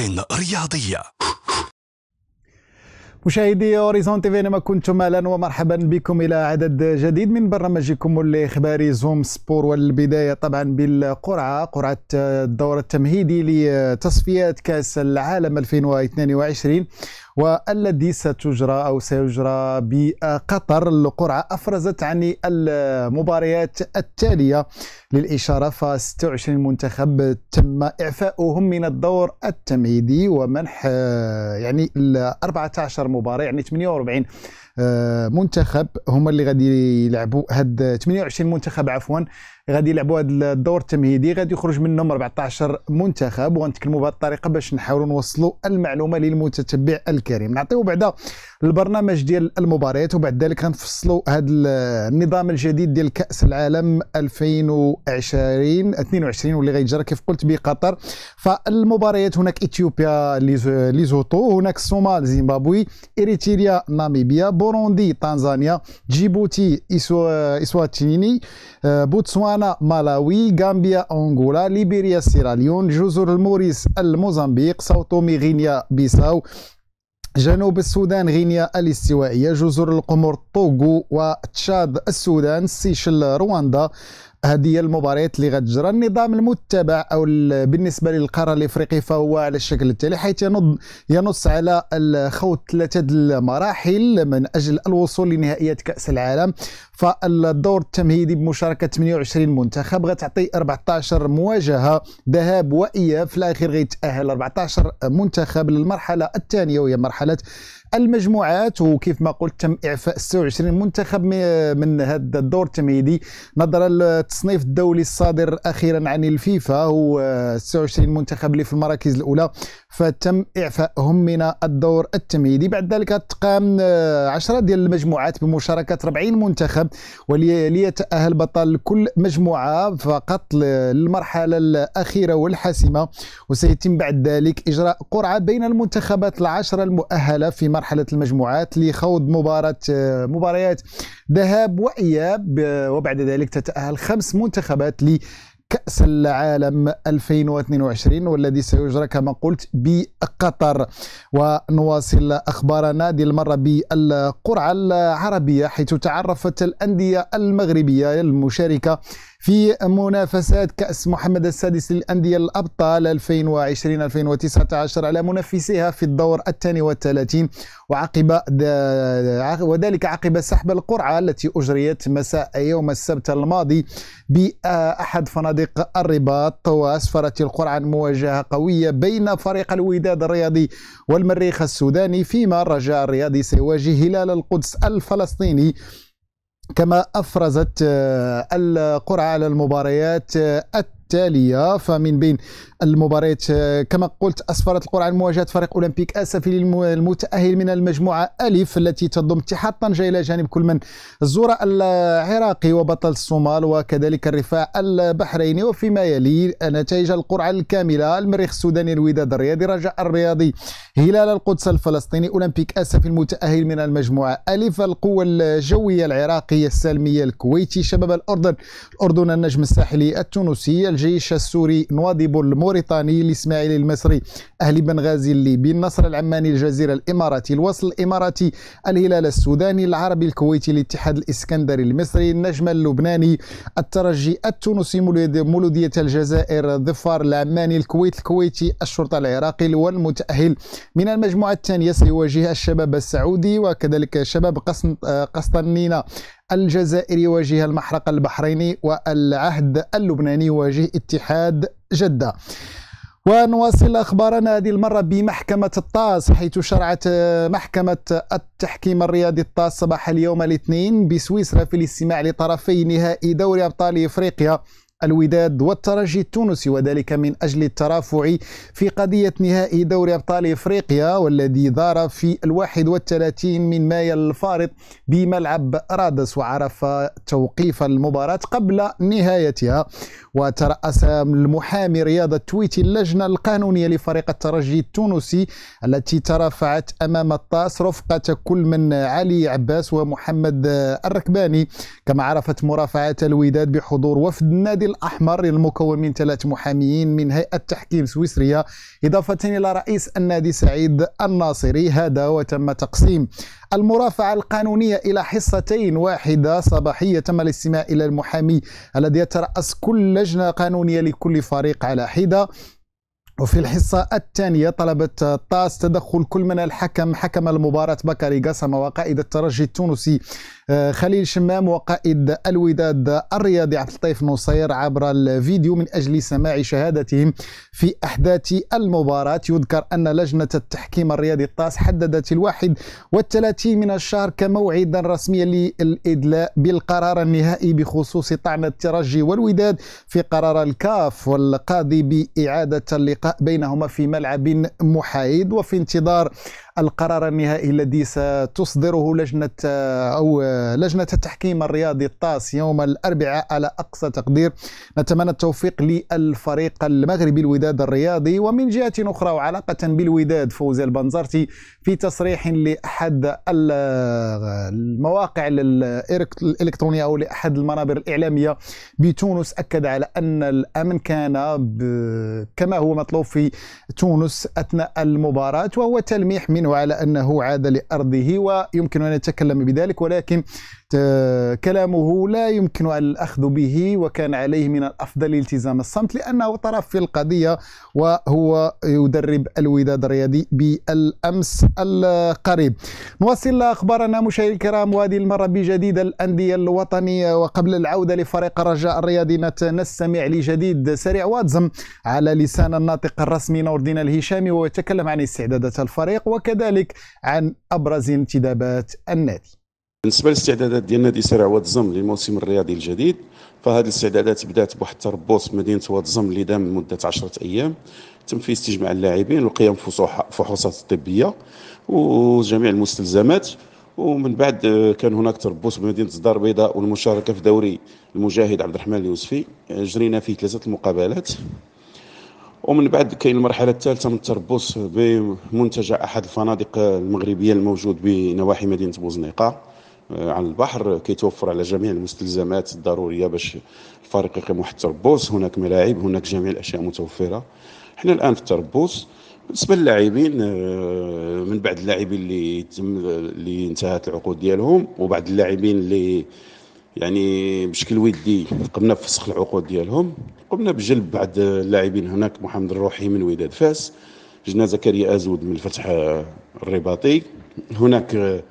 روح رياضية مشاهدي اوريزون تي في ما كنتم اهلا ومرحبا بكم الى عدد جديد من برنامجكم الاخباري زوم سبور والبدايه طبعا بالقرعه قرعه الدور التمهيدي لتصفيات كاس العالم 2022 والذي ستجرى أو سيجرى بقطر القرعة أفرزت عن المباريات التالية للإشارة ف26 منتخب تم إعفاؤهم من الدور التمهيدي ومنح يعني 14 مباراة يعني 48 آه، منتخب هما اللي غادي يلعبوا هاد 28 منتخب عفوا غادي يلعبوا هاد الدور التمهيدي غادي يخرج منهم 14 منتخب وغنتكلموا بهذه الطريقه باش نحاولوا نوصلوا المعلومه للمتتبع الكريم نعطيو بعدا البرنامج ديال المباريات وبعد ذلك غنفصلوا هذا النظام الجديد ديال كاس العالم 2020 22 واللي غيتجرى كيف قلت بقطر فالمباريات هناك اثيوبيا ليزوتو هناك الصومال زيمبابوي اريتريا ناميبيا بوروندي تنزانيا جيبوتي اسواتيني آه، بوتسوانا مالاوي غامبيا انغولا ليبيريا سيراليون جزر الموريس الموزمبيق ساو تومي غينيا بيساو جنوب السودان غينيا الاستوائية جزر القمر طوغو وتشاد السودان سيشل رواندا هذه المباريات اللي غتجرى النظام المتبع او بالنسبه للقاره الافريقي فهو على الشكل التالي حيث ينص على خوض ثلاثه المراحل من اجل الوصول لنهائيات كاس العالم فالدور التمهيدي بمشاركه 28 منتخب غتعطي 14 مواجهه ذهاب واياب في الاخير غيتاهل 14 منتخب للمرحله الثانيه وهي مرحله المجموعات وكيف ما قلت تم اعفاء 26 منتخب من هذا الدور التمهيدي نظرا للتصنيف الدولي الصادر اخيرا عن الفيفا هو 26 منتخب اللي في المراكز الاولى فتم اعفائهم من الدور التمهيدي بعد ذلك تقام 10 آه، ديال المجموعات بمشاركه 40 منتخب وليتاهل بطل كل مجموعه فقط للمرحله الاخيره والحاسمه وسيتم بعد ذلك اجراء قرعه بين المنتخبات العشره المؤهله في مرحله المجموعات لخوض مباراه آه، مباريات ذهاب واياب آه، وبعد ذلك تتاهل خمس منتخبات ل كأس العالم 2022 والذي سيجرى كما قلت بقطر ونواصل أخبارنا دي المرة بالقرعة العربية حيث تعرفت الأندية المغربية المشاركة في منافسات كأس محمد السادس للأندية الأبطال 2020-2019 على منافسيها في الدور الثاني والثلاثين وعقب وذلك عقب سحب القرعة التي أجريت مساء يوم السبت الماضي بأحد فنادق الرباط وأسفرت القرعة عن مواجهة قوية بين فريق الوداد الرياضي والمريخ السوداني فيما الرجاء الرياضي سيواجه هلال القدس الفلسطيني كما أفرزت آه، القرعة على المباريات آه، التاليه فمن بين المباريات آه، كما قلت اسفرت القرعه لمواجهه فريق اولمبيك اسفي المتاهل من المجموعه الف التي تضم اتحاد طنجه الى جانب كل من الزوراء العراقي وبطل الصومال وكذلك الرفاع البحريني وفيما يلي نتائج القرعه الكامله المريخ السوداني الوداد الرياضي رجاء الرياضي هلال القدس الفلسطيني اولمبيك اسفي المتاهل من المجموعه الف القوه الجويه العراقيه السالميه الكويتي شباب الاردن الاردن النجم الساحلي التونسي الجيش السوري نواضب الموريتاني الإسماعيلي المصري أهلي بنغازي الليبي النصر العماني الجزيرة الإماراتي الوصل الإماراتي الهلال السوداني العربي الكويتي الاتحاد الإسكندري المصري النجم اللبناني الترجي التونسي مولودية الجزائر الظفار العماني الكويت الكويتي الشرطة العراقي والمتأهل من المجموعة الثانية سيواجه الشباب السعودي وكذلك شباب قسطنطينة الجزائري واجه المحرق البحريني والعهد اللبناني واجه اتحاد جدة ونواصل أخبارنا هذه المرة بمحكمة الطاس حيث شرعت محكمة التحكيم الرياضي الطاس صباح اليوم الاثنين بسويسرا في الاستماع لطرفي نهائي دوري أبطال إفريقيا الوداد والترجي التونسي وذلك من أجل الترافع في قضية نهائي دوري أبطال إفريقيا والذي دار في الواحد والثلاثين من مايو الفارط بملعب رادس وعرف توقيف المباراة قبل نهايتها وترأس المحامي رياضة تويتي اللجنة القانونية لفريق الترجي التونسي التي ترافعت أمام الطاس رفقة كل من علي عباس ومحمد الركباني كما عرفت مرافعة الوداد بحضور وفد نادي الأحمر المكون من ثلاث محاميين من هيئة تحكيم سويسرية إضافة إلى رئيس النادي سعيد الناصري هذا وتم تقسيم المرافعة القانونية إلى حصتين واحدة صباحية تم الاستماع إلى المحامي الذي يترأس كل لجنة قانونية لكل فريق على حدة وفي الحصة الثانية طلبت طاس تدخل كل من الحكم حكم المباراة بكري قسم وقائد الترجي التونسي آه، خليل شمام وقائد الوداد الرياضي عبد اللطيف نصير عبر الفيديو من أجل سماع شهادتهم في أحداث المباراة يذكر أن لجنة التحكيم الرياضي الطاس حددت الواحد والثلاثين من الشهر كموعدا رسميا للإدلاء بالقرار النهائي بخصوص طعن الترجي والوداد في قرار الكاف والقاضي بإعادة اللقاء بينهما في ملعب محايد وفي انتظار القرار النهائي الذي ستصدره لجنة أو لجنة التحكيم الرياضي الطاس يوم الأربعاء على أقصى تقدير نتمنى التوفيق للفريق المغربي الوداد الرياضي ومن جهة أخرى وعلاقة بالوداد فوزي البنزرتي في تصريح لأحد المواقع الإلكترونية أو لأحد المنابر الإعلامية بتونس أكد على أن الأمن كان كما هو مطلوب في تونس أثناء المباراة وهو تلميح من وعلى أنه عاد لأرضه ويمكن أن نتكلم بذلك ولكن آه، كلامه لا يمكن الأخذ به وكان عليه من الأفضل التزام الصمت لأنه طرف في القضية وهو يدرب الوداد الرياضي بالأمس القريب نواصل أخبارنا مشاهدي الكرام وهذه المرة بجديد الأندية الوطنية وقبل العودة لفريق الرجاء الرياضي نستمع لجديد سريع واتزم على لسان الناطق الرسمي نور الدين الهشامي ويتكلم عن استعدادات الفريق وكذلك عن أبرز انتدابات النادي بالنسبه للاستعدادات ديال نادي سرع واد الزمر للموسم الرياضي الجديد فهذه الاستعدادات بدات بواحد التربص مدينه واد الزمر اللي دام لمده 10 ايام تم فيه استجماع اللاعبين والقيام بفحوصات طبيه وجميع المستلزمات ومن بعد آه، كان هناك تربص بمدينه الدار البيضاء والمشاركه في دوري المجاهد عبد الرحمن اليوسفي آه، جرينا فيه ثلاثه المقابلات ومن بعد كاين المرحله الثالثه من التربص بمنتجع احد الفنادق المغربيه الموجود بنواحي مدينه بوزنيقه على البحر كيتوفر على جميع المستلزمات الضروريه باش الفريق يقيم واحد التربوس هناك ملاعب هناك جميع الاشياء متوفره حنا الان في التربوس بالنسبه للاعبين آه، من بعد اللاعبين اللي تم اللي انتهت العقود ديالهم وبعد اللاعبين اللي يعني بشكل ودي قمنا بفسخ العقود ديالهم قمنا بجلب بعض اللاعبين هناك محمد الروحي من وداد فاس جنا زكريا ازود من الفتح الرباطي هناك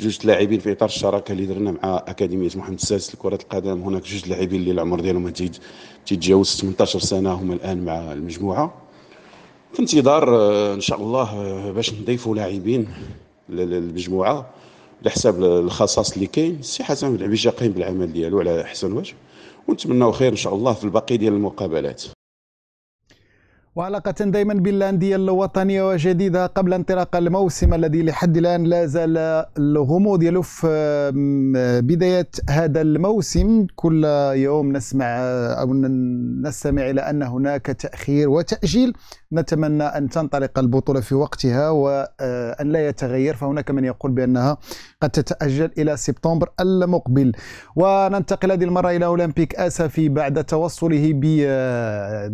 جوج لاعبين في اطار الشراكه اللي درنا مع اكاديميه محمد السادس لكره القدم هناك جوج لاعبين اللي العمر ديالهم تيتجاوز 18 سنه هما الان مع المجموعه في انتظار آه، ان شاء الله آه، باش نضيفوا لاعبين للمجموعه على حساب الخصاص اللي كاين سي حسن العبيجه قايم بالعمل ديالو على احسن وجه ونتمناو خير ان شاء الله في الباقي ديال المقابلات وعلاقة دائما بالأندية الوطنية وجديدة قبل انطلاق الموسم الذي لحد الآن لا زال الغموض يلف بداية هذا الموسم كل يوم نسمع آه، أو نستمع إلى أن هناك تأخير وتأجيل نتمنى أن تنطلق البطولة في وقتها وأن آه، لا يتغير فهناك من يقول بأنها قد تتأجل إلى سبتمبر المقبل وننتقل هذه المرة إلى أولمبيك آسفي بعد توصله آه،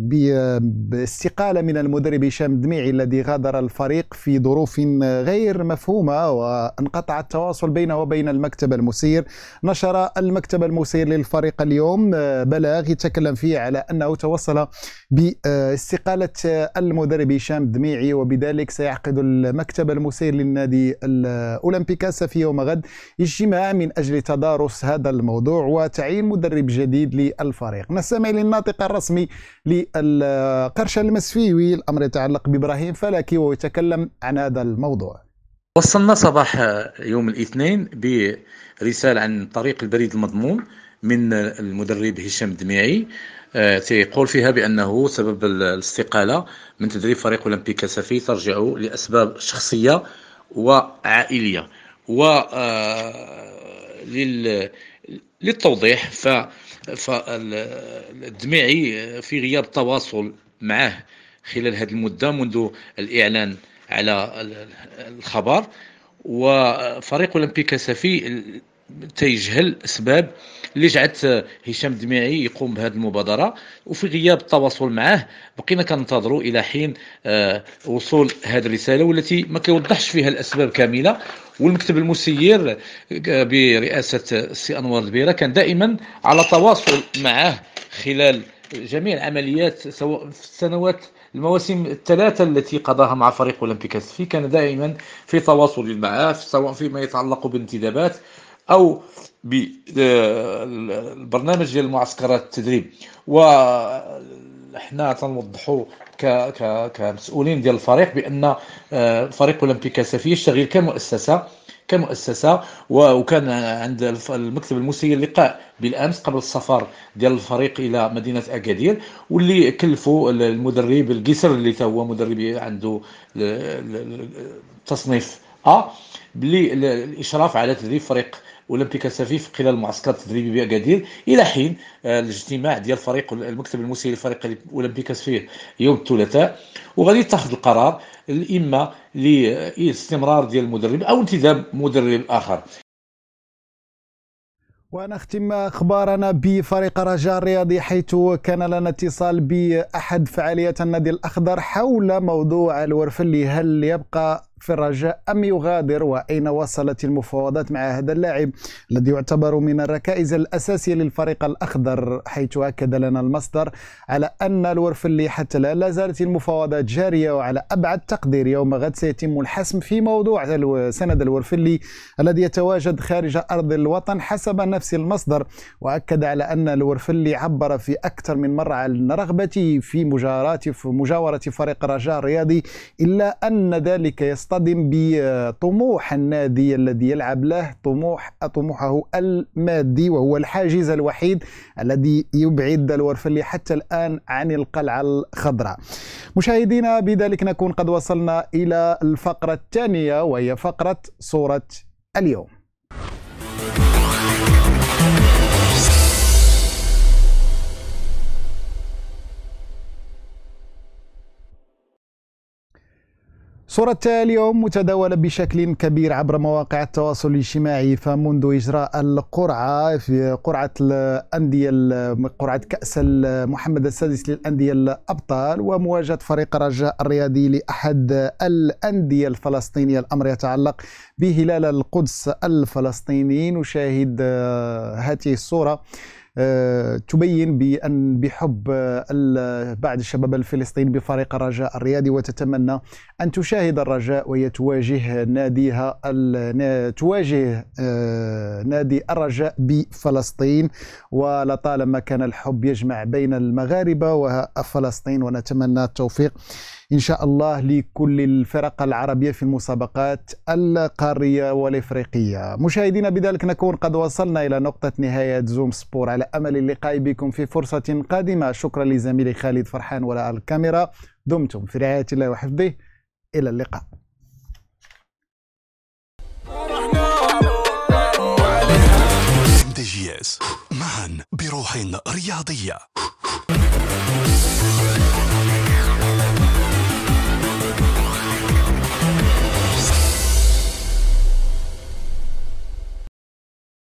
باستقالة من المدرب هشام دميعي الذي غادر الفريق في ظروف غير مفهومة وانقطع التواصل بينه وبين المكتب المسير نشر المكتب المسير للفريق اليوم آه، بلاغ يتكلم فيه على أنه توصل باستقالة المدرب هشام دميعي وبذلك سيعقد المكتب المسير للنادي الأولمبيكاس في يوم غد اجتماع من أجل تدارس هذا الموضوع وتعيين مدرب جديد للفريق نستمع للناطق الرسمي للقرش المسفيوي الأمر يتعلق بإبراهيم فلكي ويتكلم عن هذا الموضوع وصلنا صباح يوم الاثنين برسالة عن طريق البريد المضمون من المدرب هشام الدميعي تيقول آه، فيها بانه سبب الاستقاله من تدريب فريق اولمبيك كسفي ترجع لاسباب شخصيه وعائليه و آه، لل للتوضيح ف فالدميعي في غياب التواصل معه خلال هذه المده منذ الاعلان على الخبر وفريق اولمبيك كسفي تيجهل اسباب اللي جعلت هشام دميعي يقوم بهذه المبادره وفي غياب التواصل معه بقينا كننتظروا الى حين آه، وصول هذه الرساله والتي ما كيوضحش فيها الاسباب كامله والمكتب المسير آه، برئاسه السي انور البيره كان دائما على تواصل معه خلال جميع العمليات سواء في السنوات المواسم الثلاثة التي قضاها مع فريق أولمبيكاس في كان دائما في تواصل معه سواء فيما يتعلق بالانتدابات او بالبرنامج ديال المعسكرات التدريب وحنا تنوضحوا كمسؤولين ديال الفريق بان آه، فريق اولمبيك كاسافي يشتغل كمؤسسه كمؤسسه وكان عند المكتب المسير لقاء بالامس قبل السفر ديال الفريق الى مدينه اكادير واللي كلفوا المدرب الجسر اللي تا هو مدرب عنده تصنيف ا باللي الاشراف على تدريب فريق اولمبيكا تكتفي خلال المعسكر التدريبي باكادير الى حين آه، الاجتماع ديال فريق المكتب المسير لفريق اولمبيكا فيه يوم الثلاثاء وغادي يتخذ القرار اما لاستمرار ديال المدرب او انتداب مدرب اخر ونختم اخبارنا بفريق رجاء الرياضي حيث كان لنا اتصال باحد فعاليات النادي الاخضر حول موضوع الورفلي هل يبقى في الرجاء أم يغادر وأين وصلت المفاوضات مع هذا اللاعب الذي يعتبر من الركائز الأساسية للفريق الأخضر حيث أكد لنا المصدر على أن الورف اللي حتى الآن لا زالت المفاوضات جارية وعلى أبعد تقدير يوم غد سيتم الحسم في موضوع سند الورف اللي الذي يتواجد خارج أرض الوطن حسب نفس المصدر وأكد على أن الورف اللي عبر في أكثر من مرة عن رغبته في مجاورة فريق الرجاء الرياضي إلا أن ذلك يست يصطدم بطموح النادي الذي يلعب له طموح طموحه المادي وهو الحاجز الوحيد الذي يبعد الورفلي حتى الآن عن القلعة الخضراء مشاهدينا بذلك نكون قد وصلنا إلى الفقرة الثانية وهي فقرة صورة اليوم صورة اليوم متداولة بشكل كبير عبر مواقع التواصل الاجتماعي فمنذ إجراء القرعة في قرعة الأندية قرعة كأس محمد السادس للأندية الأبطال ومواجهة فريق الرجاء الرياضي لأحد الأندية الفلسطينية الأمر يتعلق بهلال القدس الفلسطيني نشاهد آه، هذه الصورة آه، تبين بأن بحب آه، بعض الشباب الفلسطيني بفريق الرجاء الرياضي وتتمنى أن تشاهد الرجاء وهي تواجه ناديها تواجه آه، نادي الرجاء بفلسطين ولطالما كان الحب يجمع بين المغاربة وفلسطين ونتمنى التوفيق إن شاء الله لكل الفرق العربية في المسابقات القارية والإفريقية مشاهدينا بذلك نكون قد وصلنا إلى نقطة نهاية زوم سبور على أمل اللقاء بكم في فرصة قادمة شكرا لزميلي خالد فرحان وراء الكاميرا دمتم في رعاية الله وحفظه إلى اللقاء معا بروح رياضيه